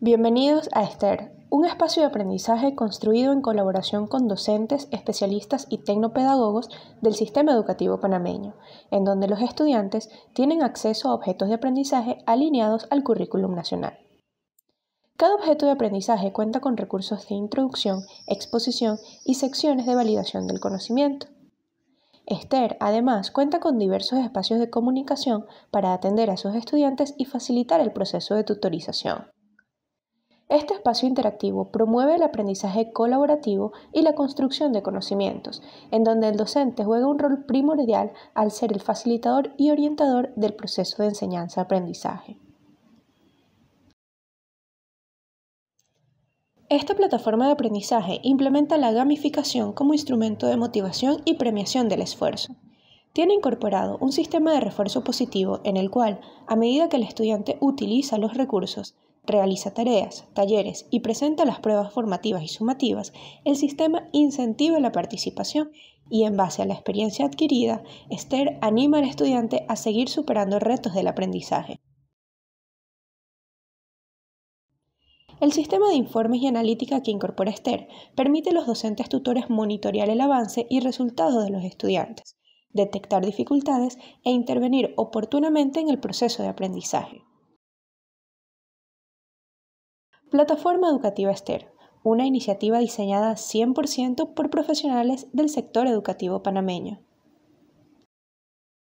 Bienvenidos a Esther, un espacio de aprendizaje construido en colaboración con docentes, especialistas y tecnopedagogos del sistema educativo panameño, en donde los estudiantes tienen acceso a objetos de aprendizaje alineados al currículum nacional. Cada objeto de aprendizaje cuenta con recursos de introducción, exposición y secciones de validación del conocimiento. Esther, además, cuenta con diversos espacios de comunicación para atender a sus estudiantes y facilitar el proceso de tutorización. Este espacio interactivo promueve el aprendizaje colaborativo y la construcción de conocimientos, en donde el docente juega un rol primordial al ser el facilitador y orientador del proceso de enseñanza-aprendizaje. Esta plataforma de aprendizaje implementa la gamificación como instrumento de motivación y premiación del esfuerzo. Tiene incorporado un sistema de refuerzo positivo en el cual, a medida que el estudiante utiliza los recursos, realiza tareas, talleres y presenta las pruebas formativas y sumativas, el sistema incentiva la participación y en base a la experiencia adquirida, STER anima al estudiante a seguir superando retos del aprendizaje. El sistema de informes y analítica que incorpora STER permite a los docentes tutores monitorear el avance y resultados de los estudiantes, detectar dificultades e intervenir oportunamente en el proceso de aprendizaje. Plataforma Educativa Esther, una iniciativa diseñada 100% por profesionales del sector educativo panameño.